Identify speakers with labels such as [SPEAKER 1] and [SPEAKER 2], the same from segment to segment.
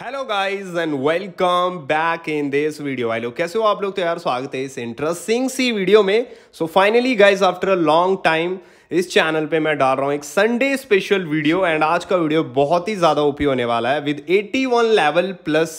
[SPEAKER 1] hello guys and welcome back in this video I लोग कैसे हो आप लोग तो यार स्वागत है इस इंटरेस्टिंग सी वीडियो में so finally guys after a long time इस चैनल पे मैं डाल रहा हूँ एक संडे स्पेशल वीडियो एंड आज का वीडियो बहुत ही ज़्यादा ओपी होने वाला है with 81 level plus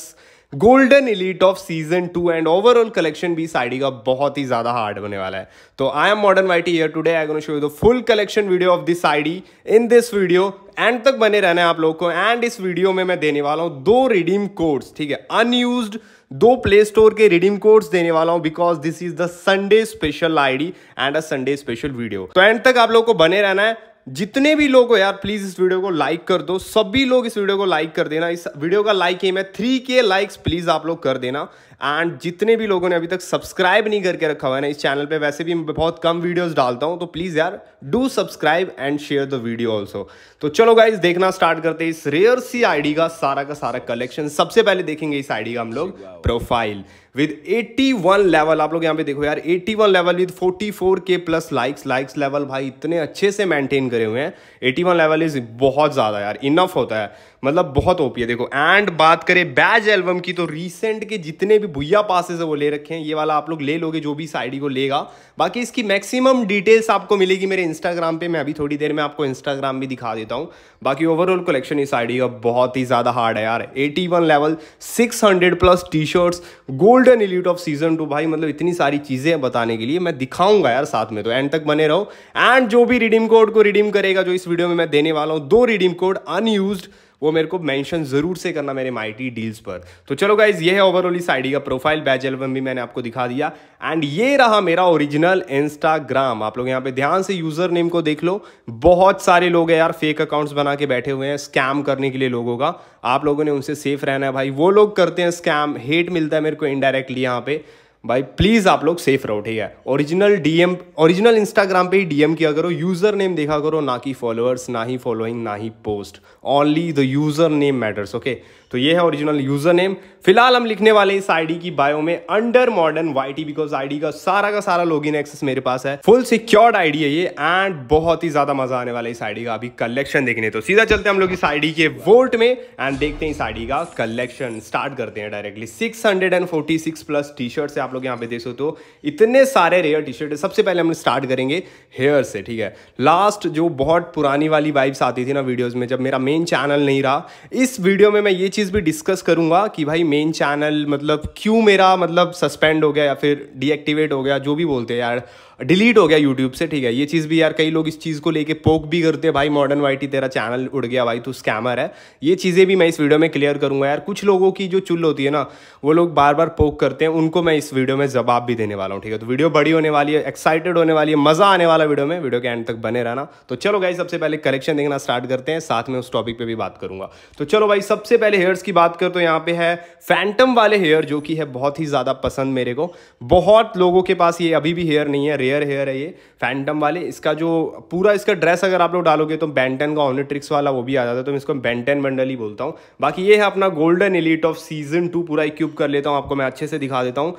[SPEAKER 1] golden elite of season two and overall collection भी साड़ी का बहुत ही ज्यादा हार्ड होने वाला है तो I am modern YT here today I gonna show you the full collection video of this साड़ी इन दिस वीडियो एंड तक बने रहना है आप लोगों को एंड इस वीडियो में मैं देने वाला हूँ दो रिडीम कोड्स ठीक है अनयूज दो प्ले स्टोर के रिडीम कोड्स देने वाला हूं because this is the Sunday special ID and a Sunday special video तो एंड तक आप लोगों को बने रहना है जितने भी लोग हो यार प्लीज इस वीडियो को लाइक कर दो सभी लोग इस वीडियो को लाइक कर देना इस वीडियो का लाइक एम है थ्री के लाइक्स प्लीज आप लोग कर देना एंड जितने भी लोगों ने अभी तक सब्सक्राइब नहीं करके रखा हुआ है ना इस चैनल पे वैसे भी मैं बहुत कम वीडियोस डालता हूँ तो प्लीज़ यार do subscribe and share the video also तो चलो गाइज देखना स्टार्ट करते हैं इस रेयर सी आईडी का सारा का सारा कलेक्शन सबसे पहले देखेंगे इस आईडी का हम लोग प्रोफाइल विद 81 लेवल आप लोग यहाँ पे देखो यार 81 लेवल विद 44 के प्लस लाइक्स लाइक्स लेवल भाई इतने अच्छे से मेंटेन करे हुए हैं 81 लेवल इज बहुत ज़्यादा यार इनफ होता है मतलब बहुत ओपी है देखो एंड बात करें बैज एल्बम की तो रिसेंट के जितने भी भुया पासेज है वो ले रखे हैं ये वाला आप लोग ले लोगे जो भी इस आईडी को लेगा बाकी इसकी मैक्सिमम डिटेल्स आपको मिलेगी मेरे इंस्टाग्राम पे मैं अभी थोड़ी देर में आपको इंस्टाग्राम भी दिखा देता हूँ बाकी ओवरऑल कलेक्शन इस आईडी का बहुत ही ज़्यादा हार्ड है यार eighty level six plus T shirts golden elite of season two भाई मतलब इतनी सारी चीज़ें बताने के लिए मैं दिखाऊंगा यार साथ में तो एंड तक बने रहो एंड जो भी रिडीम कोड को रिडीम करेगा जो इस वीडियो में मैं देने वाला हूँ दो रिडीम कोड अनयूज वो मेरे को मेंशन ज़रूर से करना मेरे माइटी डील्स पर तो चलो गाइज ये है ओवरऑल इस आईडी का प्रोफाइल बैच एल्बम भी मैंने आपको दिखा दिया एंड ये रहा मेरा ओरिजिनल इंस्टाग्राम आप लोग यहाँ पे ध्यान से यूजर नेम को देख लो बहुत सारे लोग हैं यार फेक अकाउंट्स बना के बैठे हुए हैं स्कैम करने के लिए लोगों का आप लोगों ने उनसे सेफ रहना है भाई वो लोग करते हैं स्कैम हेट मिलता है मेरे को इनडायरेक्टली यहाँ पे भाई प्लीज़ आप लोग सेफ रहो ठीक है ओरिजिनल डीएम ओरिजिनल इंस्टाग्राम पे ही डीएम किया करो यूज़र नेम देखा करो ना कि फॉलोअर्स ना ही फॉलोइंग ना ही post only the user name matters okay तो ये है ओरिजिनल यूजर नेम फिलहाल हम लिखने वाले इस आईडी की बायो में under modern YT because ID का सारा का सारा लॉगिन एक्सेस मेरे पास है फुल सिक्योर्ड आईडी है ये एंड बहुत ही ज्यादा मजा आने वाला इस आईडी का अभी कलेक्शन देखने तो सीधा चलते हम लोग इस आईडी के वोल्ट में एंड देखते हैं इस आईडी का कलेक्शन स्टार्ट करते हैं directly six plus T shirt से आप लोग यहाँ पे देख सकते हो इतने सारे रेयर टी शर्ट सबसे पहले हम स्टार्ट करेंगे हेयर से ठीक है लास्ट जो बहुत पुरानी वाली वाइब्स आती थी ना वीडियोज में जब मेरा मेन चैनल नहीं रहा इस वीडियो में मैं ये चीज़ भी डिस्कस करूँगा कि भाई मेन चैनल मतलब क्यों मेरा मतलब सस्पेंड हो गया या फिर डीएक्टिवेट हो गया जो भी बोलते हैं यार डिलीट हो गया यूट्यूब से ठीक है ये चीज़ भी यार कई लोग इस चीज़ को लेके पोक भी करते हैं भाई मॉडर्न वाइटी तेरा चैनल उड़ गया भाई तू स्कैमर है ये चीज़ें भी मैं इस वीडियो में क्लियर करूंगा यार कुछ लोगों की जो चुल होती है ना वो लोग बार बार पोक करते हैं उनको मैं इस वीडियो में जवाब भी देने वाला हूँ ठीक है तो वीडियो बड़ी होने वाली है एक्साइटेड होने वाली है मज़ा आने वाला वीडियो में वीडियो के एंड तक बने रहना तो चलो भाई सबसे पहले कलेक्शन देखना स्टार्ट करते हैं साथ में उस टॉपिक पर भी बात करूंगा तो चलो भाई सबसे पहले हेयर्स की बात कर तो यहाँ पे है फैंटम वाले हेयर जो कि है बहुत ही ज़्यादा पसंद मेरे को बहुत लोगों के पास ये अभी भी हेयर नहीं है रेयर हेयर है ये फैंटम वाले इसका जो पूरा इसका ड्रेस अगर आप लोग डालोगे तो बैंटन का ट्रिक्स वाला वो भी आ जाता है तो मैं इसको बैंटन मंडल ही बोलता हूँ बाकी ये है अपना golden elite of season two पूरा इक्यूब कर लेता हूँ आपको मैं अच्छे से दिखा देता हूँ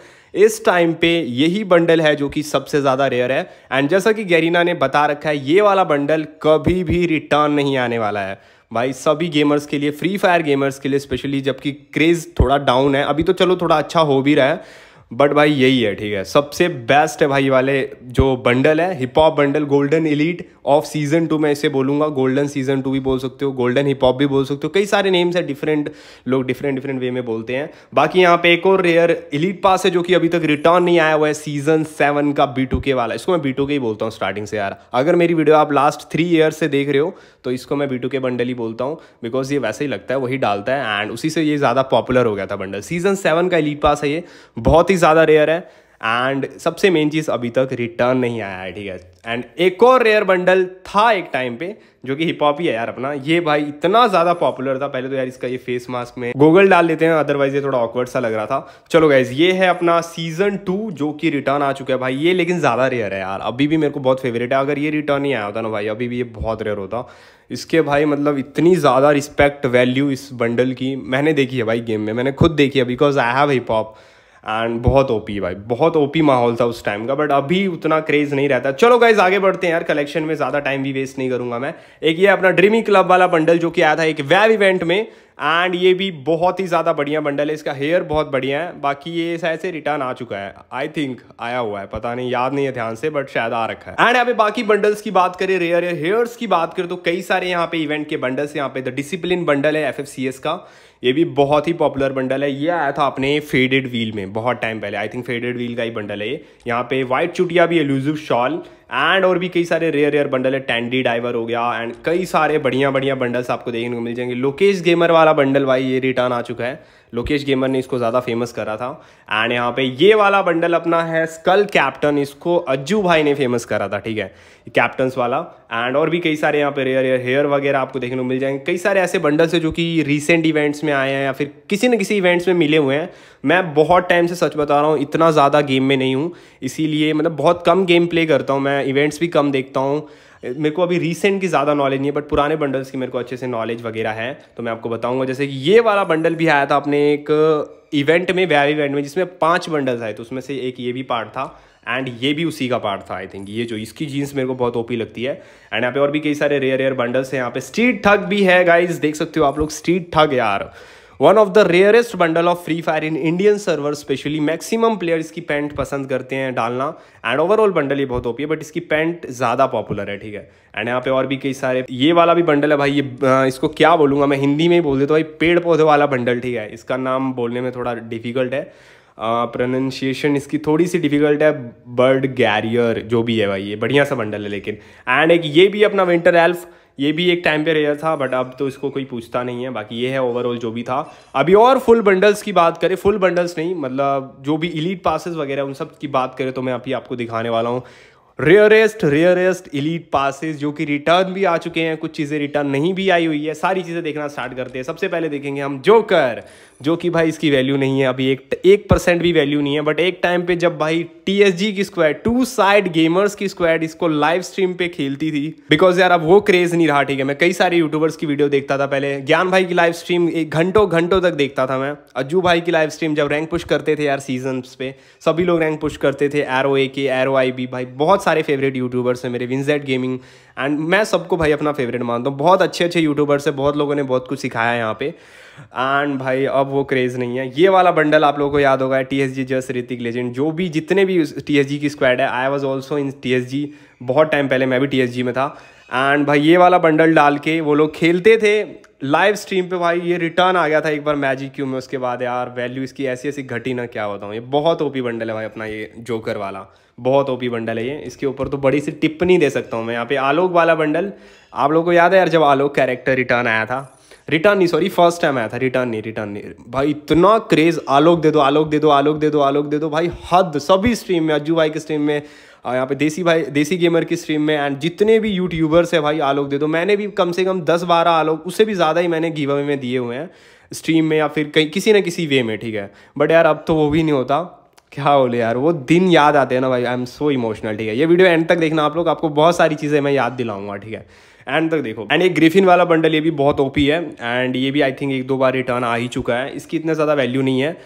[SPEAKER 1] इस टाइम पे यही बंडल है जो कि सबसे ज़्यादा रेयर है एंड जैसा कि गैरीना ने बता रखा है ये वाला बंडल कभी भी रिटर्न नहीं आने वाला है भाई सभी गेमर्स के लिए फ्री फायर गेमर्स के लिए स्पेशली जबकि क्रेज़ थोड़ा डाउन है अभी तो चलो थोड़ा अच्छा हो भी रहा है बट भाई यही है ठीक है सबसे बेस्ट है भाई वाले जो बंडल है hip hop bundle golden elite of season two मैं इसे बोलूंगा गोल्डन सीजन टू भी बोल सकते हो गोल्डन हिप हॉप भी बोल सकते हो कई सारे नेम्स है डिफरेंट लोग डिफरेंट डिफरेंट वे में बोलते हैं बाकी यहाँ पे एक और रेयर इलीट पास है जो कि अभी तक रिटर्न नहीं आया हुआ है सीजन सेवन का बी के वाला इसको मैं बी टू के ही बोलता हूँ स्टार्टिंग से यार अगर मेरी वीडियो आप लास्ट थ्री ईयर से देख रहे हो तो इसको मैं बी के बंडल ही बोलता हूँ बिकॉज ये वैसे ही लगता है वही डालता है एंड उसी से ये ज़्यादा पॉपुलर हो गया था बंडल सीजन सेवन का इलीट पास है ये बहुत ही काफ़ी ज़्यादा रेयर है एंड सबसे मेन चीज़ अभी तक रिटर्न नहीं आया है ठीक है एंड एक और रेयर बंडल था एक टाइम पे जो कि हिप हॉप ही है यार अपना ये भाई इतना ज़्यादा पॉपुलर था पहले तो यार इसका ये फेस मास्क में गूगल डाल लेते हैं अदरवाइज ये थोड़ा ऑकवर्ड सा लग रहा था चलो गाइज ये है अपना सीजन टू जो कि रिटर्न आ चुका है भाई ये लेकिन ज़्यादा रेयर है यार अभी भी मेरे को बहुत फेवरेट है अगर ये रिटर्न ही आया होता ना भाई अभी भी ये बहुत रेयर होता इसके भाई मतलब इतनी ज़्यादा रिस्पेक्ट वैल्यू इस बंडल की मैंने देखी है भाई गेम में मैंने खुद देखी है because I have hip hop and बहुत ओपी भाई बहुत ओपी माहौल था उस टाइम का बट अभी उतना क्रेज़ नहीं रहता चलो गाइज आगे बढ़ते हैं यार कलेक्शन में ज़्यादा टाइम भी वेस्ट नहीं करूंगा मैं एक ये अपना ड्रीमी क्लब वाला बंडल जो कि आया था एक वैव इवेंट में एंड ये भी बहुत ही ज़्यादा बढ़िया बंडल है इसका हेयर बहुत बढ़िया है बाकी ये शायद से रिटर्न आ चुका है आई थिंक आया हुआ है पता नहीं याद नहीं है ध्यान से बट शायद आ रखा है एंड यहाँ पे बाकी बंडल्स की बात करें रेयर हेयर्स की बात करें तो कई सारे यहाँ पे इवेंट के बंडल्स यहाँ पे द डिसिप्लिन बंडल है एफ का ये भी बहुत ही पॉपुलर बंडल है ये आया था अपने फेडेड व्हील में बहुत टाइम पहले आई थिंक फेडेड व्हील का ही बंडल है ये यहाँ पे व्हाइट चुटिया भी एलूजिव शॉल एंड और भी कई सारे रेयर रेयर बंडल है टैंडी डाइवर हो गया एंड कई सारे बढ़िया बढ़िया बंडल्स आपको देखने को मिल जाएंगे लोकेश गेमर वाला बंडल भाई ये रिटर्न आ चुका है लोकेश गेमर ने इसको ज़्यादा फेमस करा था एंड यहाँ पे ये वाला बंडल अपना है स्कल कैप्टन इसको अज्जू भाई ने फेमस करा था ठीक है कैप्टन्स वाला एंड और भी कई सारे यहाँ पे रेयर रेयर हेयर वगैरह आपको देखने को मिल जाएंगे कई सारे ऐसे बंडल्स हैं जो कि रिसेंट इवेंट्स में आए हैं या फिर किसी न किसी इवेंट्स में मिले हुए हैं मैं बहुत टाइम से सच बता रहा हूँ इतना ज़्यादा गेम में नहीं हूँ इसीलिए मतलब बहुत कम गेम प्ले करता हूँ मैं इवेंट्स भी कम देखता हूँ मेरे को अभी रिसेंट की ज़्यादा नॉलेज नहीं है बट पुराने बंडल्स की मेरे को अच्छे से नॉलेज वगैरह है तो मैं आपको बताऊंगा जैसे कि ये वाला बंडल भी आया था अपने एक इवेंट में वैव इवेंट में जिसमें पांच बंडल्स आए तो उसमें से एक ये भी पार्ट था एंड ये भी उसी का पार्ट था आई थिंक ये जो इसकी जीन्स मेरे को बहुत ओपी लगती है एंड यहाँ पे और भी कई सारे रेयर रेयर बंडल्स हैं यहाँ पे स्ट्रीट ठग भी है गाइज देख सकते हो आप लोग स्ट्रीट ठग यार one of the rarest bundle of Free Fire in Indian server specially maximum player इसकी पैंट पसंद करते हैं डालना एंड ओवरऑल बंडल ये बहुत ओपी है बट इसकी पैंट ज़्यादा पॉपुलर है ठीक है एंड यहाँ पे और भी कई सारे ये वाला भी बंडल है भाई ये इसको क्या बोलूंगा मैं हिंदी में ही बोल देता तो हूँ भाई पेड़ पौधे वाला बंडल ठीक है इसका नाम बोलने में थोड़ा डिफिकल्ट है uh, इसकी थोड़ी सी डिफिकल्ट है बर्ड गैरियर जो भी है भाई ये बढ़िया सा बंडल है लेकिन एंड एक ये भी अपना विंटर एल्फ ये भी एक टाइम पे रेयर था बट अब तो इसको कोई पूछता नहीं है बाकी ये है ओवरऑल जो भी था अभी और फुल बंडल्स की बात करें फुल बंडल्स नहीं मतलब जो भी इलीट पासिस वगैरह उन सब की बात करें तो मैं अभी आपको दिखाने वाला हूँ रेयरेस्ट रेयरेस्ट इलीट पासेस जो कि रिटर्न भी आ चुके हैं कुछ चीज़ें रिटर्न नहीं भी आई हुई है सारी चीज़ें देखना स्टार्ट करते हैं सबसे पहले देखेंगे हम जोकर जो कि भाई इसकी वैल्यू नहीं है अभी एक एक परसेंट भी वैल्यू नहीं है बट एक टाइम पे जब भाई टीएसजी की स्क्वाड टू साइड गेमर्स की स्क्वाड इसको लाइव स्ट्रीम पे खेलती थी बिकॉज यार अब वो क्रेज नहीं रहा ठीक है मैं कई सारे यूट्यूबर्स की वीडियो देखता था पहले ज्ञान भाई की लाइव स्ट्रीम एक घंटों घंटों तक देखता था मैं अज्जू भाई की लाइव स्ट्रीम जब रैंक पुश करते थे यार सीजन पे सभी लोग रैंक पुश करते थे एरो ए के एरो आई बी भाई बहुत सारे फेवरेट यूट्यूबर्स हैं मेरे विंजेट गेमिंग एंड मैं सबको भाई अपना फेवरेट मानता हूँ बहुत अच्छे अच्छे यूट्यूबर्स हैं बहुत लोगों ने बहुत कुछ सिखाया है यहाँ पे एंड भाई अब वो क्रेज़ नहीं है ये वाला बंडल आप लोगों को याद होगा टी एस जी जस ऋतिक लेजेंड जो भी जितने भी टी एस जी की स्क्वाड है I was also in T S G बहुत टाइम पहले मैं भी टी एस जी में था एंड भाई ये वाला बंडल डाल के वो लोग खेलते थे लाइव स्ट्रीम पे भाई ये रिटर्न आ गया था एक बार मैजिक क्यू में उसके बाद यार वैल्यू इसकी ऐसी ऐसी घटी ना क्या हूँ ये बहुत ओपी बंडल है भाई अपना ये जोकर वाला बहुत ओपी बंडल है ये इसके ऊपर तो बड़ी सी टिप्पणी दे सकता हूँ मैं यहाँ पे आलोक वाला बंडल आप लोगों को याद है यार जब आलोक कैरेक्टर रिटर्न आया था रिटर्न नहीं सॉरी फर्स्ट टाइम आया था रिटर्न नहीं रिटर्न नहीं भाई इतना क्रेज़ आलोक दे दो आलोक दे दो आलोक दे दो आलोक दे दो भाई हद सभी स्ट्रीम में अज्जू भाई के स्ट्रीम में यहाँ पे देसी भाई देसी गेमर की स्ट्रीम में एंड जितने भी यूट्यूबर्स हैं भाई आलोक दे दो मैंने भी कम से कम दस बारह आलोक उससे भी ज़्यादा ही मैंने गीव अवे में दिए हुए हैं स्ट्रीम में या फिर कहीं किसी ना किसी वे में ठीक है बट यार अब तो वो भी नहीं होता क्या बोले यार वो दिन याद आते हैं ना भाई आई एम सो इमोशनल ठीक है ये वीडियो एंड तक देखना आप लोग आपको बहुत सारी चीज़ें मैं याद दिलाऊंगा ठीक है एंड तक देखो एंड एक ग्रिफिन वाला बंडल ये भी बहुत ओपी है एंड ये भी आई थिंक एक दो बार रिटर्न आ ही चुका है इसकी इतना ज़्यादा वैल्यू नहीं है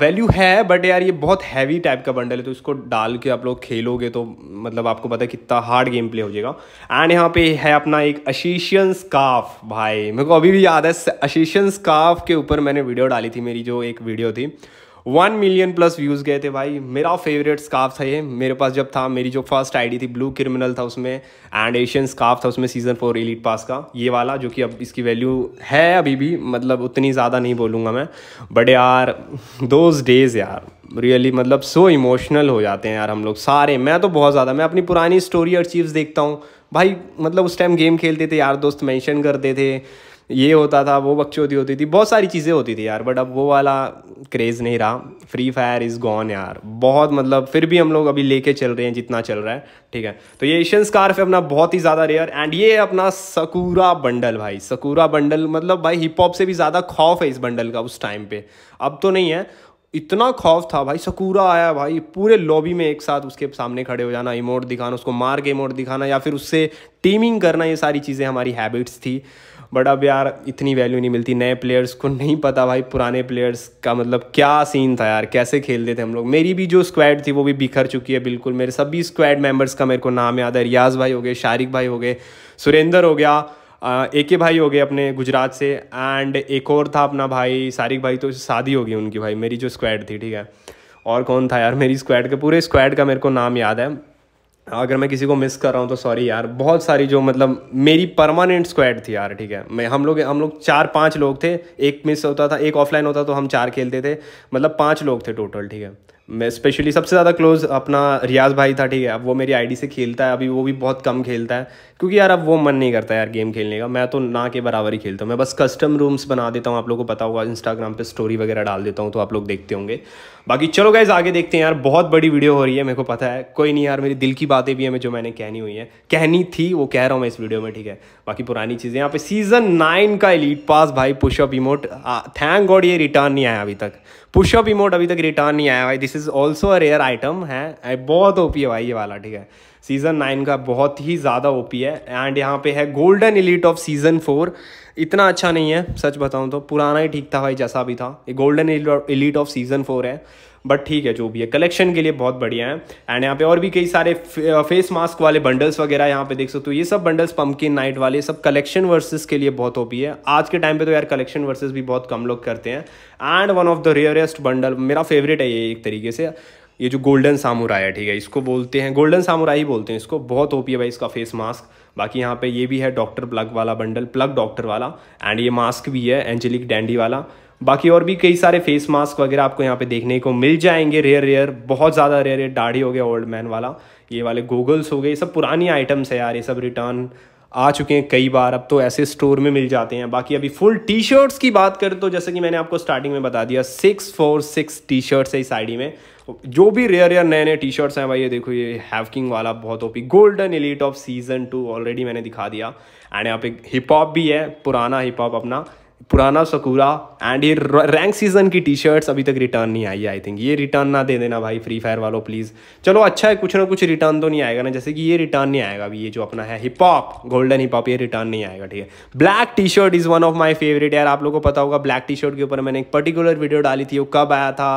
[SPEAKER 1] वैल्यू uh, है बट यार ये बहुत हैवी टाइप का बंडल है तो इसको डाल के आप लोग खेलोगे तो मतलब आपको पता है कितना हार्ड गेम प्ले हो जाएगा एंड यहाँ पे है अपना एक अशीशियन स्काफ भाई मेरे को अभी भी याद है अशीशियन स्काफ के ऊपर मैंने वीडियो डाली थी मेरी जो एक वीडियो थी वन मिलियन प्लस व्यूज़ गए थे भाई मेरा फेवरेट स्काफ था ये मेरे पास जब था मेरी जो फर्स्ट आईडी थी ब्लू क्रिमिनल था उसमें एंड एशियन स्काफ था उसमें सीज़न फोर एलिट पास का ये वाला जो कि अब इसकी वैल्यू है अभी भी मतलब उतनी ज़्यादा नहीं बोलूँगा मैं बट यार दोज डेज़ यार रियली really, मतलब सो इमोशनल हो जाते हैं यार हम लोग सारे मैं तो बहुत ज़्यादा मैं अपनी पुरानी स्टोरी और चीज़ देखता हूँ भाई मतलब उस टाइम गेम खेलते थे यार दोस्त मेंशन करते थे ये होता था वो बक्चौती होती थी बहुत सारी चीज़ें होती थी यार बट अब वो वाला क्रेज़ नहीं रहा फ्री फायर इज़ गॉन यार बहुत मतलब फिर भी हम लोग अभी लेके चल रहे हैं जितना चल रहा है ठीक है तो ये एशियन स्कार्फ है अपना बहुत ही ज़्यादा रेयर एंड ये अपना सकूरा बंडल भाई सकूरा बंडल मतलब भाई हिप हॉप से भी ज़्यादा खौफ है इस बंडल का उस टाइम पे अब तो नहीं है इतना खौफ था भाई सकूरा आया भाई पूरे लॉबी में एक साथ उसके सामने खड़े हो जाना इमोट दिखाना उसको मार के इमोट दिखाना या फिर उससे टीमिंग करना ये सारी चीज़ें हमारी हैबिट्स थी बट अब यार इतनी वैल्यू नहीं मिलती नए प्लेयर्स को नहीं पता भाई पुराने प्लेयर्स का मतलब क्या सीन था यार कैसे खेलते थे हम लोग मेरी भी जो स्क्वाड थी वो भी बिखर चुकी है बिल्कुल मेरे सभी स्क्वाड मेम्बर्स का मेरे को नाम याद है रियाज भाई हो गए शारिक भाई हो गए सुरेंद्र हो गया ए के भाई हो गए अपने गुजरात से एंड एक और था अपना भाई शारिक भाई तो शादी हो गई उनकी भाई मेरी जो स्क्वाड थी ठीक है और कौन था यार मेरी स्क्वाड के पूरे स्क्वाड का मेरे को नाम याद है अगर मैं किसी को मिस कर रहा हूँ तो सॉरी यार बहुत सारी जो मतलब मेरी परमानेंट स्क्वाड थी यार ठीक है मैं हम लोग हम लोग चार पाँच लोग थे एक मिस होता था एक ऑफलाइन होता तो हम चार खेलते थे मतलब पाँच लोग थे टोटल ठीक है मैं स्पेशली सबसे ज़्यादा क्लोज अपना रियाज भाई था ठीक है अब वो मेरी आईडी से खेलता है अभी वो भी बहुत कम खेलता है क्योंकि यार अब वो मन नहीं करता यार गेम खेलने का मैं तो ना के बराबर ही खेलता हूँ मैं बस कस्टम रूम्स बना देता हूँ आप लोगों को पता होगा इंस्टाग्राम पे स्टोरी वगैरह डाल देता हूँ तो आप लोग देखते होंगे बाकी चलो गाइज आगे देखते हैं यार बहुत बड़ी वीडियो हो रही है मेरे को पता है कोई नहीं यार मेरी दिल की बातें भी हैं जो मैंने कहनी हुई है कहनी थी वो कह रहा हूँ मैं इस वीडियो में ठीक है बाकी पुरानी चीज़ें यहाँ पे सीजन नाइन का एलिट पास भाई पुशअप इमोट थैंक गॉड ये रिटर्न नहीं आया अभी तक पुशअप इमोट अभी तक रिटर्न नहीं आया भाई this is also a rare item है बहुत ओपी है भाई ये वाला ठीक है सीज़न नाइन का बहुत ही ज़्यादा ओपी है एंड यहाँ पे है golden elite of season four इतना अच्छा नहीं है सच बताऊँ तो पुराना ही ठीक था भाई जैसा भी था ये golden elite of season four है बट ठीक है जो भी है कलेक्शन के लिए बहुत बढ़िया है एंड यहाँ पे और भी कई सारे फेस मास्क वाले बंडल्स वगैरह यहाँ पे देख सकते हो तो ये सब बंडल्स पम्पकिन नाइट वाले सब कलेक्शन वर्सेस के लिए बहुत ओपी है आज के टाइम पे तो यार कलेक्शन वर्सेस भी बहुत कम लोग करते हैं and one of the rarest bundle मेरा फेवरेट है ये एक तरीके से ये जो गोल्डन सामुराई है ठीक है इसको बोलते हैं गोल्डन सामुराई बोलते हैं इसको बहुत ओपी है भाई इसका फेस मास्क बाकी यहाँ पे ये भी है डॉक्टर प्लग वाला बंडल प्लग डॉक्टर वाला एंड ये मास्क भी है एंजेलिक डैंडी वाला बाकी और भी कई सारे फेस मास्क वगैरह आपको यहाँ पे देखने को मिल जाएंगे रेयर रेयर बहुत ज़्यादा रेयर रेयर दाढ़ी हो गया ओल्ड मैन वाला ये वाले गोगल्स हो गए ये सब पुरानी आइटम्स है यार ये सब रिटर्न आ चुके हैं कई बार अब तो ऐसे स्टोर में मिल जाते हैं बाकी अभी फुल टी शर्ट्स की बात करें तो जैसे कि मैंने आपको स्टार्टिंग में बता दिया six four six T shirts है इस आई में जो भी रेयर या नए नए टी शर्ट्स हैं भाई ये देखो ये हैवकिंग वाला बहुत OP golden elite of season two already मैंने दिखा दिया एंड यहाँ पे हिप हॉप भी है पुराना हिप हॉप अपना पुराना सकूरा एंड ये रैंक सीजन की टी शर्ट्स अभी तक रिटर्न नहीं आई है आई थिंक ये रिटर्न ना दे देना भाई फ्री फायर वालों प्लीज़ चलो अच्छा है कुछ ना कुछ रिटर्न तो नहीं आएगा ना जैसे कि ये रिटर्न नहीं आएगा अभी ये जो अपना है hip hop golden hip hop ये रिटर्न नहीं आएगा ठीक है black T shirt is one of my favourite यार आप लोगों को पता होगा ब्लैक टी शर्ट के ऊपर मैंने एक पर्टिकुलर वीडियो डाली थी वो कब आया था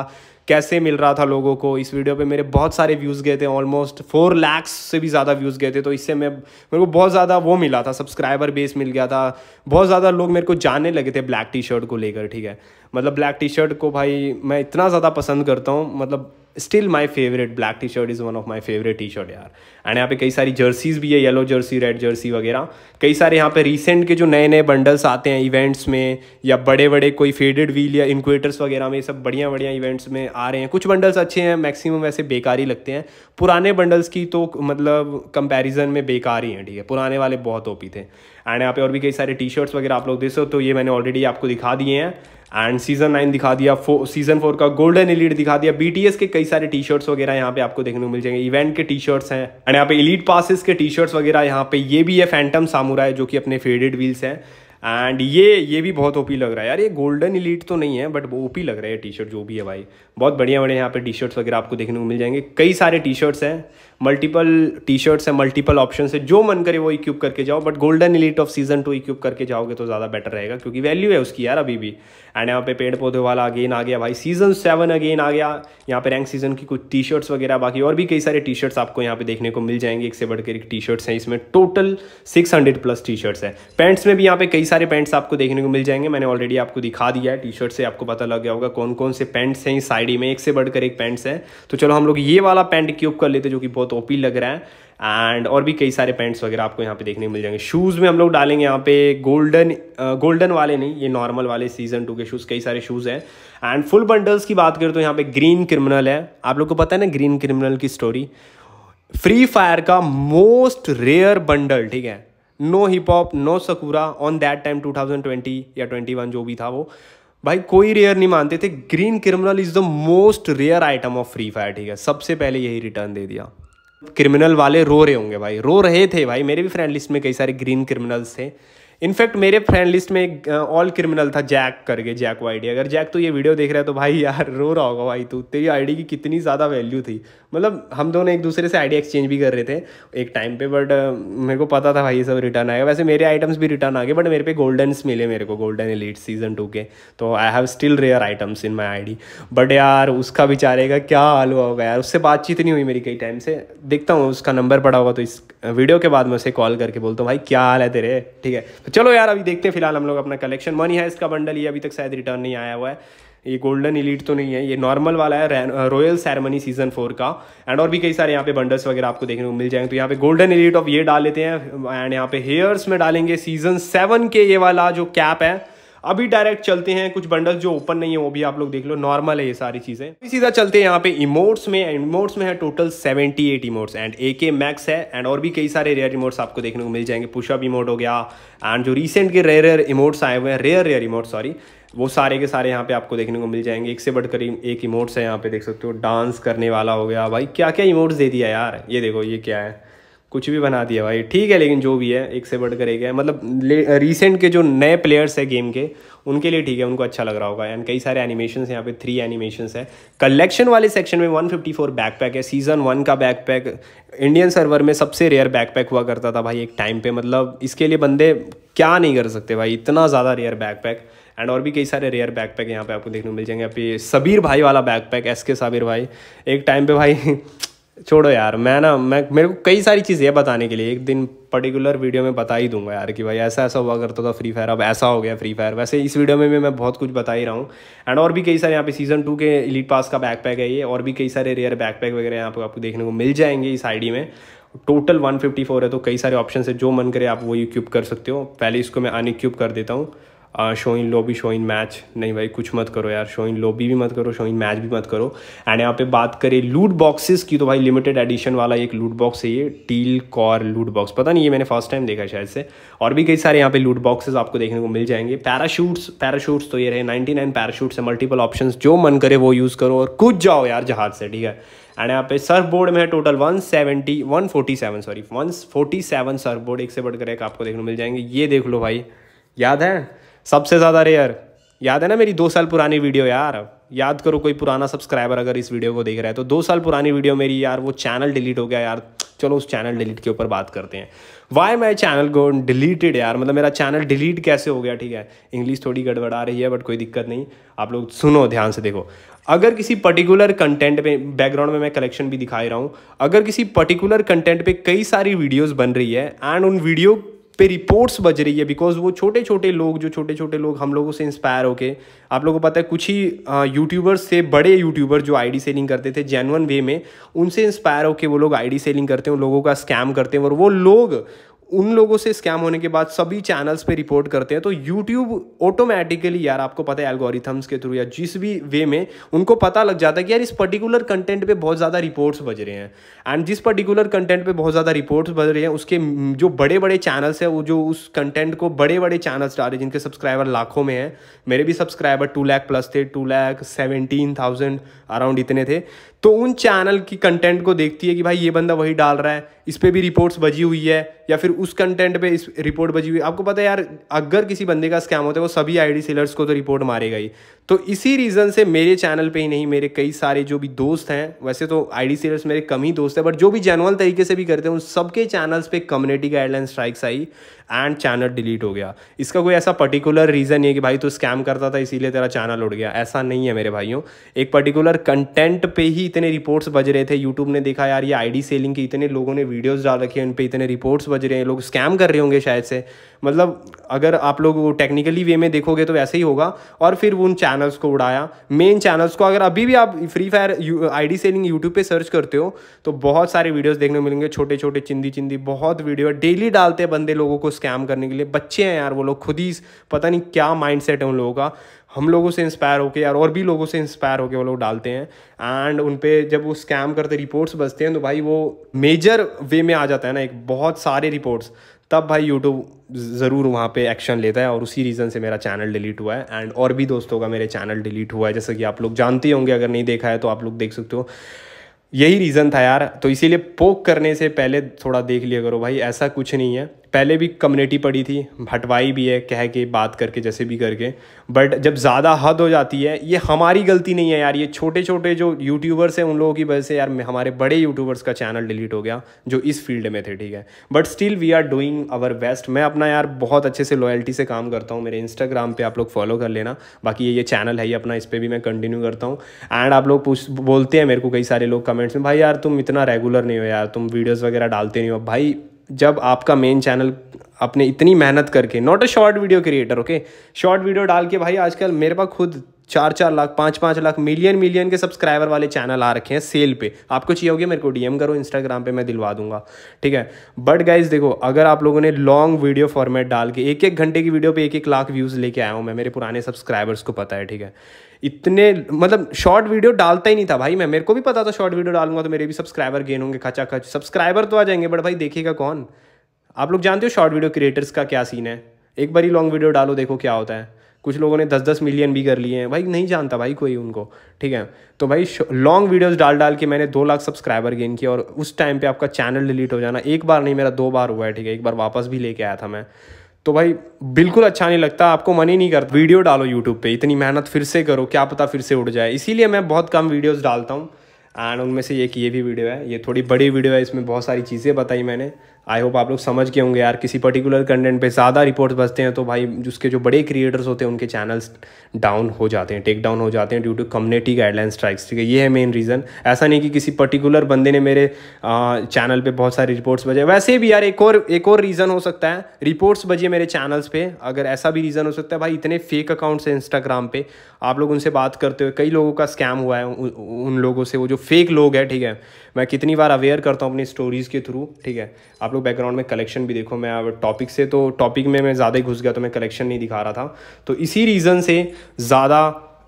[SPEAKER 1] कैसे मिल रहा था लोगों को इस वीडियो पे मेरे बहुत सारे व्यूज़ गए थे ऑलमोस्ट फोर लैक्स से भी ज़्यादा व्यूज़ गए थे तो इससे मैं मेरे को बहुत ज़्यादा वो मिला था सब्सक्राइबर बेस मिल गया था बहुत ज़्यादा लोग मेरे को जानने लगे थे ब्लैक टी शर्ट को लेकर ठीक है मतलब ब्लैक टी शर्ट को भाई मैं इतना ज़्यादा पसंद करता हूँ मतलब still my favourite black T shirt is one of my favourite T shirt यार एंड यहाँ पे कई सारी जर्सीज भी है येलो जर्सी रेड जर्सी वगैरह कई सारे यहाँ पे रिसेंट के जो नए नए बंडल्स आते हैं इवेंट्स में या बड़े बड़े कोई फेडेड व्हील या इनक्वेटर्स वगैरह में ये सब बढ़िया बढ़िया इवेंट्स में आ रहे हैं कुछ बंडल्स अच्छे हैं मैक्सिमम वैसे बेकार ही लगते हैं पुराने बंडल्स की तो मतलब कंपेरिजन में बेकार ही हैं ठीक है पुराने वाले बहुत ओपी थे एंड यहाँ पे और भी कई सारे टी शर्ट्स वगैरह आप लोग दे सो तो ये मैंने ऑलरेडी आपको दिखा दिए हैं एंड सीजन नाइन दिखा दिया फो, सीजन फोर का गोल्डन इलीट दिखा दिया बीटीएस के कई सारे टी शर्ट्स वगैरह यहाँ पे आपको देखने को मिल जाएंगे इवेंट के टी शर्ट्स हैं एंड यहाँ पे इलीट पासिस के टी शर्ट्स वगैरह यहाँ पे ये भी है फैंटम है जो कि अपने फेडेड व्हील्स हैं एंड ये ये भी बहुत ओपी लग रहा है यार ये गोल्डन इलीट तो नहीं है बट वो ओपी लग रहा है टी शर्ट जो भी है भाई बहुत बढ़िया बढ़िया यहाँ पे टी शर्ट्स वगैरह आपको देखने को मिल जाएंगे कई सारे टी शर्ट्स हैं मल्टीपल टी शर्ट्स हैं मल्टीपल ऑप्शन है जो मन करे वो इक्यूब करके जाओ but golden elite of season two equip करके जाओगे तो ज़्यादा बेटर रहेगा क्योंकि वैल्यू है उसकी यार अभी भी एंड यहाँ पे पेड़ पौधे वाला अगेन आ गया भाई सीजन सेवन अगेन आ गया यहाँ पे रैंक सीजन की कुछ टी शर्ट्स वगैरह बाकी और भी कई सारे टी शर्ट्स आपको यहाँ पे देखने को मिल जाएंगे एक से बढ़कर एक टी शर्ट्स हैं इसमें total six hundred plus T shirts है पैंट्स में भी यहाँ पे कई सारे पैंट्स आपको देखने को मिल जाएंगे मैंने ऑलरेडी आपको दिखा दिया है टी शर्ट से आपको पता लग गया होगा कौन कौन से पैंट्स हैं इस साड़ी में एक से बढ़कर एक पैंट्स है तो चलो हम लोग ये वाला पैंट इक्यूब कर लेते जो कि बहुत बहुत ओपी लग रहा है एंड और भी कई सारे पैंट्स वगैरह आपको यहाँ पे देखने मिल जाएंगे शूज़ में हम लोग डालेंगे यहाँ पे गोल्डन गोल्डन वाले नहीं ये नॉर्मल वाले सीजन टू के शूज़ कई सारे शूज़ हैं एंड फुल बंडल्स की बात करें तो यहाँ पे ग्रीन क्रिमिनल है आप लोग को पता है ना ग्रीन क्रिमिनल की स्टोरी फ्री फायर का मोस्ट रेयर बंडल ठीक है no hip hop no Sakura on that time 2020 या 21 जो भी था वो भाई कोई रेयर नहीं मानते थे green criminal is the most rare item of Free fire ठीक है सबसे पहले यही रिटर्न दे दिया क्रिमिनल वाले रो रहे होंगे भाई रो रहे थे भाई मेरे भी फ्रेंड लिस्ट में कई सारे ग्रीन क्रिमिनल्स थे इनफैक्ट मेरे फ्रेंड लिस्ट में ऑल क्रिमिनल था जैक करके जैक वाइडी अगर जैक तो ये वीडियो देख रहा है तो भाई यार रो रहा होगा भाई तू तेरी आईडी की कितनी ज़्यादा वैल्यू थी मतलब हम दोनों एक दूसरे से आइडिया एक्सचेंज भी कर रहे थे एक टाइम पे बट uh, मेरे को पता था भाई ये सब रिटर्न आएगा वैसे मेरे आइटम्स भी रिटर्न आ गए बट मेरे पे गोल्डनस मिले मेरे को गोल्डन एलिट सीजन टू के तो I have still rare items in my I but यार उसका बेचारे क्या हाल हुआ होगा यार उससे बातचीत नहीं हुई मेरी कई टाइम से देखता हूँ उसका नंबर पड़ा होगा तो इस वीडियो uh, के बाद मैं उसे कॉल करके बोलता हूँ भाई क्या हाल है तेरे ठीक है तो चलो यार अभी देखते हैं फिलहाल हम लोग अपना कलेक्शन मनी है इसका बंडल ये अभी तक शायद रिटर्न नहीं आया हुआ है ये गोल्डन इलीट तो नहीं है ये नॉर्मल वाला है रॉयल सेरेमनी सीजन फोर का एंड और भी कई सारे यहाँ पे बंडल्स वगैरह आपको देखने को मिल जाएंगे तो यहाँ पे गोल्डन इलीट ऑफ ये डाल लेते हैं एंड यहाँ पे हेयर्स में डालेंगे सीजन सेवन के ये वाला जो कैप है अभी डायरेक्ट चलते हैं कुछ बंडल जो ओपन नहीं है वो भी आप लोग देख लो नॉर्मल है ये सारी चीजें अभी सीधा चलते हैं यहाँ पे इमोट्स में इमोट्स में है टोटल 78 इमोट्स एंड ए के मैक्स है एंड और भी कई सारे रेयर इमोट्स आपको देखने को मिल जाएंगे पुशअप इमोट हो गया एंड जो रिसेंट के रेयर रेयर इमोट्स आए हुए हैं रेयर रेयर इमोट सॉरी वो सारे के सारे यहाँ पे आपको देखने को मिल जाएंगे एक से बढ़कर एक इमोट्स है यहाँ पे देख सकते हो डांस करने वाला हो गया भाई क्या क्या इमोट्स दे दिया यार ये देखो ये क्या है कुछ भी बना दिया भाई ठीक है लेकिन जो भी है एक से बढ़कर एक है मतलब रिसेंट के जो नए प्लेयर्स है गेम के उनके लिए ठीक है उनको अच्छा लग रहा होगा एंड कई सारे एनिमेशन यहाँ पे थ्री एनिमेशन है कलेक्शन वाले सेक्शन में 154 बैकपैक है सीजन वन का बैकपैक इंडियन सर्वर में सबसे रेयर बैकपैक हुआ करता था भाई एक टाइम पे मतलब इसके लिए बंदे क्या नहीं कर सकते भाई इतना ज़्यादा रेयर बैकपैक एंड और भी कई सारे रेयर बैक पैक यहाँ पे आपको देखने को मिल जाएंगे अभी सबीर भाई वाला बैक पैक एस के साबिर भाई एक टाइम पे भाई छोड़ो यार मैं ना मैं मेरे को कई सारी चीज़ें है बताने के लिए एक दिन पर्टिकुलर वीडियो में बता ही दूंगा यार कि भाई ऐसा ऐसा हुआ करता था फ्री फायर अब ऐसा हो गया फ्री फायर वैसे इस वीडियो में भी मैं बहुत कुछ बता ही रहा हूँ एंड और भी कई सारे यहाँ पे सीज़न टू के इलीट पास का बैकपैक है ये और भी कई सारे रेयर बैकपैक वगैरह यहाँ पर आपको देखने को मिल जाएंगे इस आई में टोटल 154 है तो कई सारे ऑप्शन है जो मन करे आप वो यूक्यूब कर सकते हो पहले इसको मैं अनक्यूब कर देता हूँ show in lobby show in match नहीं भाई कुछ मत करो यार शो इन लॉबी भी मत करो शो इन मैच भी मत करो एंड यहाँ पे बात करें लूट बॉक्सेस की तो भाई लिमिटेड एडिशन वाला एक लूट बॉक्स है ये टील कॉर लूट बॉक्स पता नहीं ये मैंने फर्स्ट टाइम देखा शायद से और भी कई सारे यहाँ पे लूट बॉक्सेस आपको देखने को मिल जाएंगे पैराशूट्स पैराशूट्स तो ये रहे ninety nine parachutes multiple option जो मन करे वो यूज़ करो और कुछ जाओ यार जहाज से ठीक है एंड यहाँ पे सर्फ बोर्ड में है total one seventy one forty seven sorry one forty seven surfboard एक से बढ़कर एक आपको देखने को मिल जाएंगे ये देख लो भाई याद है सबसे ज़्यादा रेयर याद है ना मेरी दो साल पुरानी वीडियो यार याद करो कोई पुराना सब्सक्राइबर अगर इस वीडियो को देख रहा है तो दो साल पुरानी वीडियो मेरी यार वो चैनल डिलीट हो गया यार चलो उस चैनल डिलीट के ऊपर बात करते हैं why my channel go deleted यार मतलब मेरा चैनल डिलीट कैसे हो गया ठीक है इंग्लिश थोड़ी गड़बड़ा रही है बट कोई दिक्कत नहीं आप लोग सुनो ध्यान से देखो अगर किसी पर्टिकुलर कंटेंट पे बैकग्राउंड में मैं कलेक्शन भी दिखाई रहा हूँ अगर किसी पर्टिकुलर कंटेंट पे कई सारी वीडियोस बन रही है एंड उन वीडियो पे रिपोर्ट्स बज रही है बिकॉज वो छोटे छोटे लोग जो छोटे छोटे लोग हम लोगों से इंस्पायर होके आप लोगों को पता है कुछ ही यूट्यूबर्स से बड़े यूट्यूबर जो आईडी सेलिंग करते थे जेनवन वे में उनसे इंस्पायर होके वो लोग आईडी सेलिंग करते हैं उन लोगों का स्कैम करते हैं और वो लोग उन लोगों से स्कैम होने के बाद सभी चैनल्स पे रिपोर्ट करते हैं तो यूट्यूब ऑटोमेटिकली यार आपको पता है एल्गोरिथम्स के थ्रू या जिस भी वे में उनको पता लग जाता है कि यार इस पर्टिकुलर कंटेंट पे बहुत ज़्यादा रिपोर्ट्स बज रहे हैं एंड जिस पर्टिकुलर कंटेंट पे बहुत ज़्यादा रिपोर्ट्स बज रहे हैं उसके जो बड़े बड़े चैनल्स हैं वो जो उस कंटेंट को बड़े बड़े चैनल्स डाले जिनके सब्सक्राइबर लाखों में हैं मेरे भी सब्सक्राइबर टू लैख प्लस थे two lakh seventeen thousand around इतने थे तो उन चैनल की कंटेंट को देखती है कि भाई ये बंदा वही डाल रहा है इस पर भी रिपोर्ट्स बजी हुई है या फिर उस कंटेंट पे इस रिपोर्ट बजी हुई है आपको पता है यार अगर किसी बंदे का स्कैम होता है वो सभी आईडी सेलर्स को तो रिपोर्ट मारेगा ही तो इसी रीज़न से मेरे चैनल पे ही नहीं मेरे कई सारे जो भी दोस्त हैं वैसे तो आई डी सीरियस मेरे कम ही दोस्त हैं बट जो भी जेनुअल तरीके से भी करते हैं उन सबके चैनल्स पे कम्युनिटी गाइडलाइन स्ट्राइक्स आई एंड चैनल डिलीट हो गया इसका कोई ऐसा पर्टिकुलर रीज़न नहीं है कि भाई तो स्कैम करता था इसीलिए तेरा चैनल उड़ गया ऐसा नहीं है मेरे भाइयों एक पर्टिकुलर कंटेंट पर ही इतने रिपोर्ट्स बज रहे थे यूट्यूब ने देखा यार ये आई सेलिंग की इतने लोगों ने वीडियोज़ डाल रखे हैं उन पर इतने रिपोर्ट्स बज रहे हैं लोग स्कैम कर रहे होंगे शायद से मतलब अगर आप लोग टेक्निकली वे में देखोगे तो वैसे ही होगा और फिर उन चैनल चैनल्स को उड़ाया मेन चैनल्स को अगर अभी भी आप Free Fire I D selling YouTube पर सर्च करते हो तो बहुत सारे वीडियोज़ देखने को मिलेंगे छोटे छोटे चिंदी चिंदी बहुत वीडियो डेली डालते हैं बंदे लोगों को स्कैम करने के लिए बच्चे हैं यार वो लोग खुद ही पता नहीं क्या माइंड सेट है उन लोगों का हम लोगों से इंस्पायर होकर यार और भी लोगों से इंस्पायर होकर वो लोग डालते हैं एंड उन पर जब वो स्कैम करते रिपोर्ट्स बचते हैं तो भाई वो मेजर वे में आ जाता है ना एक बहुत सारे रिपोर्ट्स तब भाई यूट्यूब ज़रूर वहाँ पे एक्शन लेता है और उसी रीज़न से मेरा चैनल डिलीट हुआ है एंड और भी दोस्तों का मेरे चैनल डिलीट हुआ है जैसे कि आप लोग जानते होंगे अगर नहीं देखा है तो आप लोग देख सकते हो यही रीज़न था यार तो इसीलिए पोक करने से पहले थोड़ा देख लिया करो भाई ऐसा कुछ नहीं है पहले भी कम्युनिटी पड़ी थी हटवाई भी है कह के बात करके जैसे भी करके बट जब ज़्यादा हद हो जाती है ये हमारी गलती नहीं है यार ये छोटे छोटे जो यूट्यूबर्स हैं उन लोगों की वजह से यार हमारे बड़े यूट्यूबर्स का चैनल डिलीट हो गया जो इस फील्ड में थे ठीक है but still we are doing our best मैं अपना यार बहुत अच्छे से लॉयल्टी से काम करता हूँ मेरे इंस्टाग्राम पर आप लोग फॉलो कर लेना बाकी ये ये चैनल है ही अपना इस पर भी मैं कंटिन्यू करता हूँ एंड आप लोग पूछ बोलते हैं मेरे को कई सारे लोग कमेंट्स में भाई यार तुम इतना रेगुलर नहीं हो यार तुम वीडियोज़ वगैरह डालते नहीं हो भाई जब आपका मेन चैनल अपने इतनी मेहनत करके not a short video creator okay short video डाल के भाई आजकल मेरे पास खुद चार चार लाख पाँच पाँच लाख मिलियन मिलियन के सब्सक्राइबर वाले चैनल आ रखे हैं सेल पे आपको चाहिए होगी मेरे को डीएम करो इंस्टाग्राम पे मैं दिलवा दूंगा ठीक है बट गाइज देखो अगर आप लोगों ने लॉन्ग वीडियो फॉर्मेट डाल के एक एक घंटे की वीडियो पे एक एक लाख व्यूज़ लेके आया हूँ मैं मेरे पुराने सब्सक्राइबर्स को पता है ठीक है इतने मतलब शॉर्ट वीडियो डालता ही नहीं था भाई मैं मेरे को भी पता था शॉर्ट वीडियो डालूंगा तो मेरे भी सब्सक्राइबर गेन होंगे खचा खच सब्सक्राइबर तो आ जाएंगे बट भाई देखेगा कौन आप लोग जानते हो शॉर्ट वीडियो क्रिएटर्स का क्या सीन है एक बार ही लॉन्ग वीडियो डालो देखो क्या होता है कुछ लोगों ने दस दस मिलियन भी कर लिए हैं भाई नहीं जानता भाई कोई उनको ठीक है तो भाई लॉन्ग वीडियोस डाल डाल के मैंने दो लाख सब्सक्राइबर गेन किया और उस टाइम पे आपका चैनल डिलीट हो जाना एक बार नहीं मेरा दो बार हुआ है ठीक है एक बार वापस भी लेके आया था मैं तो भाई बिल्कुल अच्छा नहीं लगता आपको मन ही नहीं करता वीडियो डालो यूट्यूब पर इतनी मेहनत फिर से करो क्या पता फिर से उड़ जाए इसीलिए मैं बहुत कम वीडियोज डालता हूँ एंड उनमें से एक ये भी वीडियो है ये थोड़ी बड़ी वीडियो है इसमें बहुत सारी चीज़ें बताई मैंने आई होप आप लोग समझ गए होंगे यार किसी पर्टिकुलर कंटेंट पे ज़्यादा रिपोर्ट्स बचते हैं तो भाई उसके जो बड़े क्रिएटर्स होते हैं उनके चैनल्स डाउन हो जाते हैं टेक डाउन हो जाते हैं due to community guideline strikes ठीक है ये है मेन रीज़न ऐसा नहीं कि किसी पर्टिकुलर बंदे ने मेरे चैनल पर बहुत सारे रिपोर्ट्स बजे वैसे भी यार एक और एक और रीज़न हो सकता है रिपोर्ट्स बजे मेरे चैनल्स पर अगर ऐसा भी रीज़न हो सकता है भाई इतने फेक अकाउंट्स हैं इंस्टाग्राम पर आप लोग उनसे बात करते हुए कई लोगों का स्कैम हुआ है उन लोगों से वो जो फेक लोग हैं ठीक है मैं कितनी बार अवेयर करता हूँ अपनी स्टोरीज़ के थ्रू ठीक है आप लोग बैकग्राउंड में कलेक्शन भी देखो मैं टॉपिक से तो टॉपिक में मैं ज़्यादा ही घुस गया तो मैं कलेक्शन नहीं दिखा रहा था तो इसी रीज़न से ज़्यादा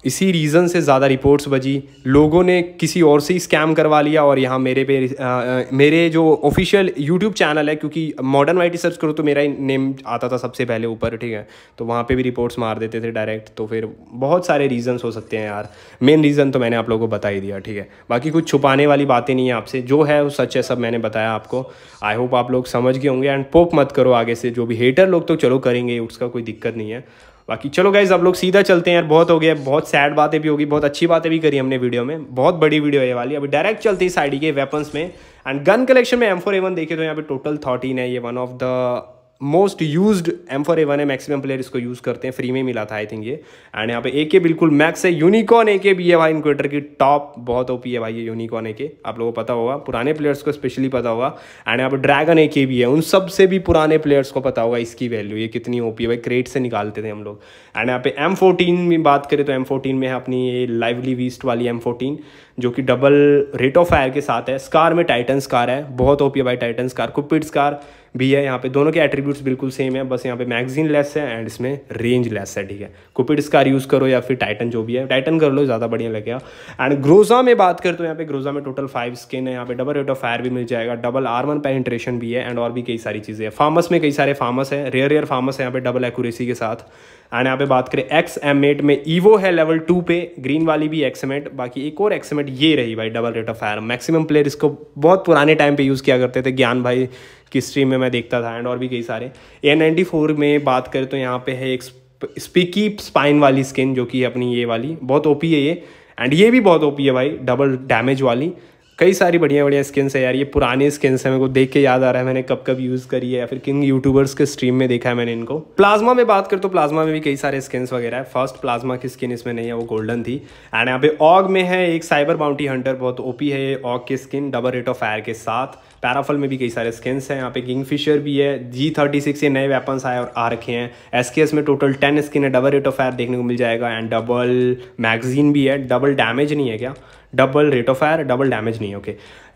[SPEAKER 1] इसी रीज़न से ज़्यादा रिपोर्ट्स बजी लोगों ने किसी और से ही स्कैम करवा लिया और यहाँ मेरे पे आ, मेरे जो ऑफिशियल यूट्यूब चैनल है क्योंकि मॉडर्न वाई सर्च करो तो मेरा ही नेम आता था सबसे पहले ऊपर ठीक है तो वहाँ पे भी रिपोर्ट्स मार देते थे डायरेक्ट तो फिर बहुत सारे रीज़न्स हो सकते हैं यार मेन रीज़न तो मैंने आप लोगों को बता ही दिया ठीक है बाकी कुछ छुपाने वाली बातें नहीं है आपसे जो है वो सच है सब मैंने बताया आपको आई होप आप लोग समझ गए होंगे एंड पोप मत करो आगे से जो भी हेटर लोग तो चलो करेंगे उसका कोई दिक्कत नहीं है बाकी चलो गाइज आप लोग सीधा चलते हैं यार बहुत हो गया बहुत सैड बातें भी होगी बहुत अच्छी बातें भी करी हमने वीडियो में बहुत बड़ी वीडियो है वाली अभी डायरेक्ट चलते हैं साइड के वेपन्स में एंड गन कलेक्शन में एम फोर ए वन देखे तो यहाँ पे टोटल थर्टीन है ये one of the most use M four A one है मैक्सिमम प्लेयर इसको यूज़ करते हैं फ्री में मिला था आई थिंक ये एंड यहाँ पे ए के बिल्कुल मैक्स है यूनिकॉन ए के भी है भाई इनक्वेटर की टॉप बहुत ओपी है भाई ये यूनिकॉन ए के आप लोगों को पता होगा पुराने प्लेयर्स को स्पेशली पता होगा एंड यहाँ पे ड्रैगन ए के भी है उन सबसे भी पुराने प्लेयर्स को पता होगा इसकी वैल्यू ये कितनी ओपी है भाई क्रेट से निकालते थे हम लोग एंड यहाँ पे एम फोर्टीन में बात करें तो एम फोर्टीन में है अपनी ये लाइवली वीस्ट वाली एम फोर्टीन जो कि डबल रेट ऑफ फायर के साथ है स्कार में टाइटन स्कार है बहुत ओपी है भाई टाइटन स्कार कुपिड स्कार भी है यहाँ पे दोनों के एट्रीब्यूट्स बिल्कुल सेम है बस यहाँ पे मैगजीन लेस है एंड इसमें रेंज लेस है ठीक है कुपिड इसका यूज़ करो या फिर टाइटन जो भी है टाइटन कर लो ज़्यादा बढ़िया लगेगा एंड ग्रोजा में बात कर तो यहाँ पे ग्रोजा में टोटल फाइव स्किन है यहाँ पे डबल रेट ऑफ फायर भी मिल जाएगा डबल आर्मन पेनिट्रेशन भी है एंड और भी कई सारी चीज़ें हैं फार्मस में कई सारे फार्मस है रेयर रेयर फार्मस है यहाँ पे डबल एक्यूरेसी के साथ एंड यहाँ पे बात करें एक्स एम एट में ईवो है लेवल टू पे ग्रीन वाली भी एक्सएम एट बाकी एक और एक्सएम एट ये रही भाई double rate of fire maximum player इसको बहुत पुराने टाइम पे यूज़ किया करते थे ज्ञान भाई की स्ट्रीम में मैं देखता था एंड और भी कई सारे ए नाइन्टी फोर में बात करें तो यहाँ पे है एक स्पीकी स्पाइन वाली स्किन जो कि अपनी ये वाली बहुत ओपी है ये एंड ये भी बहुत ओपी है भाई डबल डैमेज वाली कई सारी बढ़िया बढ़िया स्किन्स है यार ये पुराने स्किन्स है मेरे को देख के याद आ रहा है मैंने कब कब यूज़ करी है या फिर किन यूट्यूबर्स के स्ट्रीम में देखा है मैंने इनको प्लाज्मा में बात कर तो प्लाज्मा में भी कई सारे स्किन्स वगैरह है फर्स्ट प्लाज्मा की स्किन इसमें नहीं है वो गोल्डन थी एंड यहाँ पे ऑग में है एक साइबर बाउंटी हंटर बहुत ओपी है ऑग की skin double rate of fire के साथ पैराफल में भी कई सारे स्किन्स हैं यहाँ पे किंग फिशर भी है जी थर्टी सिक्स ये नए वेपन्स आए और आ रखे हैं एस के एस में टोटल टेन स्किन है डबल रेट ऑफ फायर देखने को मिल जाएगा एंड डबल मैगजीन भी है डबल डैमेज नहीं है क्या double rate of fire double damage नहीं ओके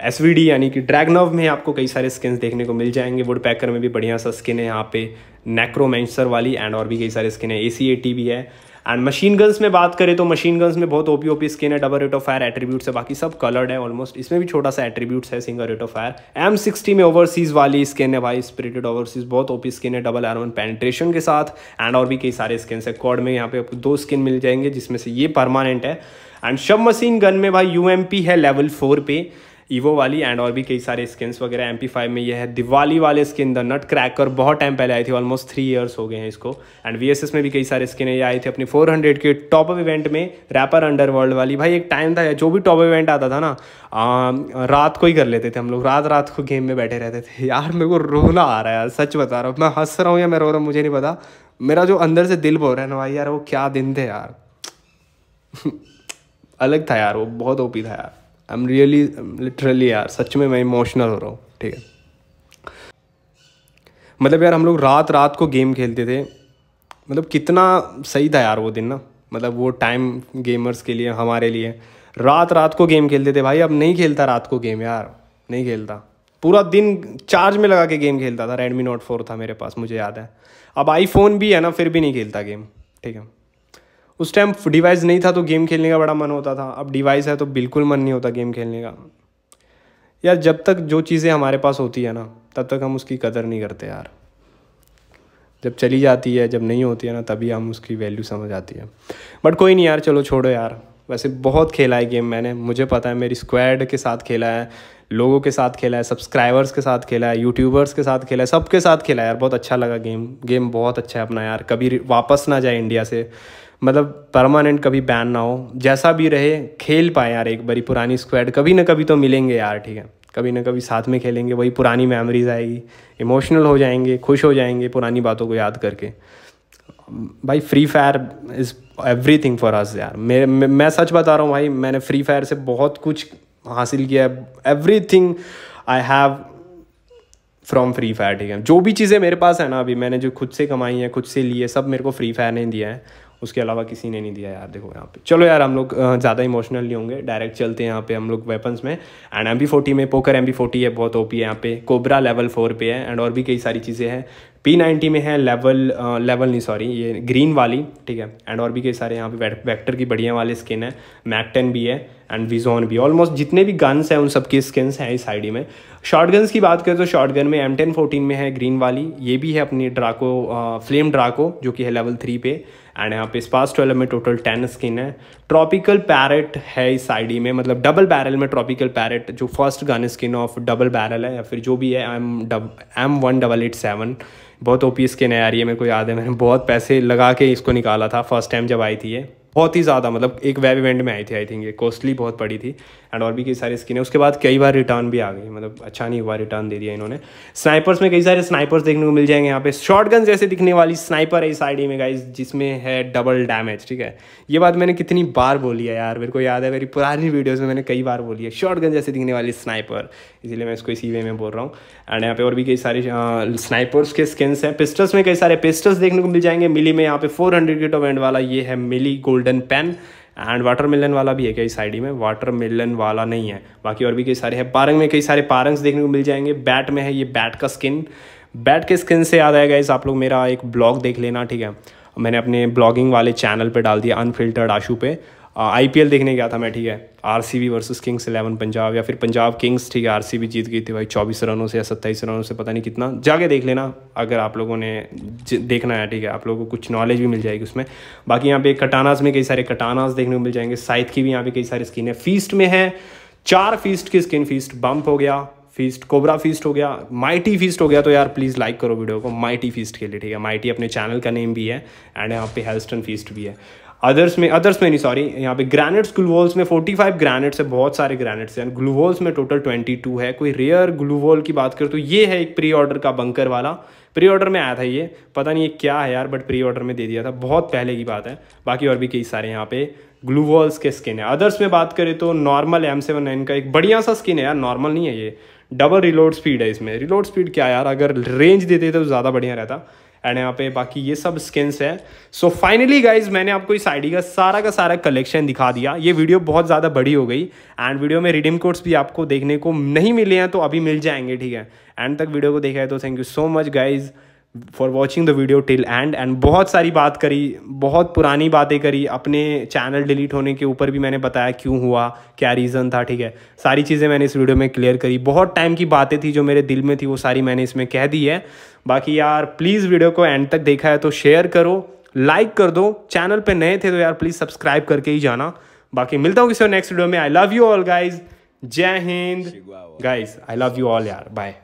[SPEAKER 1] एस यानी कि ड्रैगनव में आपको कई सारे स्किन्स देखने को मिल जाएंगे वुड पैकर में भी बढ़िया सा स्किन है यहाँ पे नेक्रोमेंसर वाली एंड और भी कई सारे स्किन है ए सी ए टी भी है एंड मशीन गन्स में बात करें तो मशीन गन्स में बहुत ओपी ओपी स्किन है double rate of fire attributes है बाकी सब कलर्ड है ऑलमोस्ट इसमें भी छोटा सा एट्रीब्यूट्स है single rate of fire M sixty में ओवरसीज वाली स्किन है भाई स्प्रिटेड ओवरसीज बहुत ओपी स्किन है डबल आर वन पेनिट्रेशन के साथ एंड और भी कई सारे स्किन है कॉड में यहाँ पे आपको दो स्किन मिल जाएंगे जिसमें से ये परमानेंट है एंड शब मशीन गन में भाई यू है लेवल फोर पे ईवो वाली एंड और भी कई सारे स्किन्स वगैरह एम फाइव में ये है दिवाली वाले स्किन द नट क्रैकर बहुत टाइम पहले आई थी ऑलमोस्ट थ्री ईयर्स हो गए हैं इसको एंड वी में भी कई सारे स्किन ये आई थी अपनी 400 के टॉप अप इवेंट में रैपर अंडरवर्ल्ड वाली भाई एक टाइम था जो भी टॉप इवेंट आता था ना आ, रात को ही कर लेते थे हम लोग रात रात को गेम में बैठे रहते थे यार मेरे को रोना आ रहा है यार सच बता रहा हूँ मैं हंस रहा हूँ या मैं रो रहा हूँ मुझे नहीं पता मेरा जो अंदर से दिल बोल रहा है ना भाई यार वो क्या दिन थे यार अलग था यार वो बहुत ओपी था यार आई एम रियली लिटरली यार सच में मैं इमोशनल हो रहा हूँ ठीक है मतलब यार हम लोग रात रात को गेम खेलते थे मतलब कितना सही था यार वो दिन ना मतलब वो टाइम गेमर्स के लिए हमारे लिए रात रात को गेम खेलते थे भाई अब नहीं खेलता रात को गेम यार नहीं खेलता पूरा दिन चार्ज में लगा के गेम खेलता था रेडमी नोट फोर था मेरे पास मुझे याद है अब आईफोन भी है ना फिर भी नहीं खेलता गेम ठीक है उस टाइम डिवाइस नहीं था तो गेम खेलने का बड़ा मन होता था अब डिवाइस है तो बिल्कुल मन नहीं होता गेम खेलने का यार जब तक जो चीज़ें हमारे पास होती है ना तब तक हम उसकी कदर नहीं करते यार जब चली जाती है जब नहीं होती है ना तभी हम उसकी वैल्यू समझ आती है बट कोई नहीं यार चलो छोड़ो यार वैसे बहुत खेला है गेम मैंने मुझे पता है मेरी स्क्वाड के साथ खेला है लोगों के साथ खेला है सब्सक्राइबर्स के साथ खेला है यूट्यूबर्स के साथ खेला है सबके साथ खेला है यार बहुत अच्छा लगा गेम गेम बहुत अच्छा है अपना यार कभी वापस ना जाए इंडिया से मतलब परमानेंट कभी बैन ना हो जैसा भी रहे खेल पाए यार एक बारी पुरानी स्क्वाड कभी ना कभी तो मिलेंगे यार ठीक है कभी ना कभी साथ में खेलेंगे वही पुरानी मेमोरीज आएगी इमोशनल हो जाएंगे खुश हो जाएंगे पुरानी बातों को याद करके भाई free fire is everything for us यार मेरे मैं सच बता रहा हूँ भाई मैंने फ्री फायर से बहुत कुछ हासिल किया है everything I have from free fire ठीक है जो भी चीज़ें मेरे पास है ना अभी मैंने जो खुद से कमाई है खुद से ली है सब मेरे को फ्री फायर ने दिया है उसके अलावा किसी ने नहीं दिया यार देखो यहाँ पे चलो यार हम लोग ज़्यादा इमोशनल नहीं होंगे डायरेक्ट चलते हैं यहाँ पे हम लोग वेपन्स में एंड एम बी फोर्टी में पोकर एम बी फोर्टी है बहुत ओपी है यहाँ पे कोबरा लेवल फोर पे है एंड और भी कई सारी चीज़ें हैं पी नाइन्टी में है लेवल लेवल नहीं सॉरी ये ग्रीन वाली ठीक है एंड और भी कई सारे यहाँ पे वैक्टर की बढ़िया वाले स्किन है मैक टेन भी है एंड विजोन भी ऑलमोस्ट जितने भी गन्स हैं उन सबके स्किन्स हैं इस आईडी में शॉर्ट गन्स की बात करें तो शॉर्ट गन में एम टेन फोर्टीन में है ग्रीन वाली ये भी है अपनी ड्राको फ्लेम ड्राको जो कि है लेवल थ्री पे एंड यहाँ पे स्पास ट्वेल्व में टोटल टेन स्किन है ट्रॉपिकल पैरट है इस आईडी में मतलब डबल बैरल में ट्रॉपिकल पैरट जो first gun skin of double barrel है या फिर जो भी है M dub M one double eight seven बहुत ओपी स्किन है यार ये मेरे को याद है मैंने बहुत पैसे लगा के इसको निकाला था फर्स्ट टाइम जब आई थी ये बहुत ही ज़्यादा मतलब एक वेब इवेंट में आई थी आई थिंक ये कॉस्टली बहुत पड़ी थी एंड और भी कई सारी स्किन है उसके बाद कई बार रिटर्न भी आ गई मतलब अच्छा नहीं हुआ रिटर्न दे दिया इन्होंने स्नाइपर्स में कई सारे स्नाइपर्स देखने को मिल जाएंगे यहाँ पे शॉर्ट जैसे दिखने वाली स्नाइपर है इस आई में गाइज जिसमें है डबल डैमेज ठीक है ये बात मैंने कितनी बार बोली है यार मेरे को याद है मेरी पुरानी वीडियोज़ में मैंने कई बार बोली है शॉर्ट जैसे दिखने वाली स्नाइपर इसीलिए मैं इसको इसी वे में बोल रहा हूँ एंड यहाँ पे और भी कई सारे स्नाइपर्स के स्किन्स हैं पिस्टल्स में कई सारे पिस्टल्स देखने को मिल जाएंगे मिली में यहाँ पे फोर हंड्रेड के टॉप एंड वाला ये है मिली golden pan and watermelon वाला भी है कई साइड में वाटर मिलन वाला नहीं है बाकी और भी कई सारे हैं पारंग में कई सारे पारंग्स देखने को मिल जाएंगे बैट में है ये बैट का स्किन बैट के स्किन से याद आएगा इस आप लोग मेरा एक ब्लॉग देख लेना ठीक है मैंने अपने ब्लॉगिंग वाले चैनल पे डाल दिया अनफिल्टर्ड आशू पे आई पी एल देखने गया था मैं ठीक है R C B versus Kings Eleven Punjab या फिर पंजाब किंग्स ठीक है आर सी बी जीत गई थी भाई चौबीस रनों से या सत्ताईस रनों से पता नहीं कितना जाके देख लेना अगर आप लोगों ने देखना है ठीक है आप लोगों को कुछ नॉलेज भी मिल जाएगी उसमें बाकी यहाँ पे कटानाज में कई सारे कटानाज देखने को मिल जाएंगे साइथ की भी यहाँ पे कई सारी स्किन है फीस्ट में है चार फीस्ट की स्किन फीस्ट बम्प हो गया फीस्ट कोबरा फीस्ट हो गया माइटी फीस्ट हो गया तो यार प्लीज़ लाइक करो वीडियो को माइटी फीस्ट के लिए ठीक है माइटी अपने चैनल का नेम भी है एंड यहाँ पे हेल्स्टन फीस्ट भी है अदर्स में अदर्स में नहीं सॉरी यहाँ पे ग्रैनेट्स ग्लूवॉल्स में 45 ग्रैनेट्स है बहुत सारे ग्रैनेट्स हैं ग्लूवॉल्स में टोटल 22 है कोई रेयर ग्लूवॉल की बात करें तो ये है एक प्री ऑर्डर का बंकर वाला प्री ऑर्डर में आया था ये पता नहीं ये क्या है यार बट प्री ऑर्डर में दे दिया था बहुत पहले की बात है बाकी और भी कई सारे यहाँ पे ग्लूवॉल्स के स्किन है अदर्स में बात करें तो नॉर्मल एम सेवन नाइन का एक बढ़िया सा स्किन है यार नॉर्मल नहीं है ये डबल रिलोड स्पीड है इसमें रिलोड स्पीड क्या यार अगर रेंज देते तो ज़्यादा बढ़िया रहता एंड यहाँ पे बाकी ये सब स्किन्स हैं सो फाइनली गाइज मैंने आपको इस आईडी का सारा का सारा कलेक्शन दिखा दिया ये वीडियो बहुत ज़्यादा बड़ी हो गई एंड वीडियो में रिडीम कोड्स भी आपको देखने को नहीं मिले हैं तो अभी मिल जाएंगे ठीक है एंड तक वीडियो को देखा है तो thank you so much guys for watching the video till end end बहुत सारी बात करी बहुत पुरानी बातें करी अपने चैनल डिलीट होने के ऊपर भी मैंने बताया क्यों हुआ क्या रीज़न था ठीक है सारी चीज़ें मैंने इस वीडियो में क्लियर करी बहुत टाइम की बातें थी जो मेरे दिल में थी वो सारी मैंने इसमें कह दी है बाकी यार प्लीज़ वीडियो को एंड तक देखा है तो शेयर करो लाइक कर दो चैनल पर नए थे तो यार प्लीज़ सब्सक्राइब करके ही जाना बाकी मिलता हूँ किसी नेक्स्ट वीडियो में I love you all guys जय हिंद guys I love you all यार बाय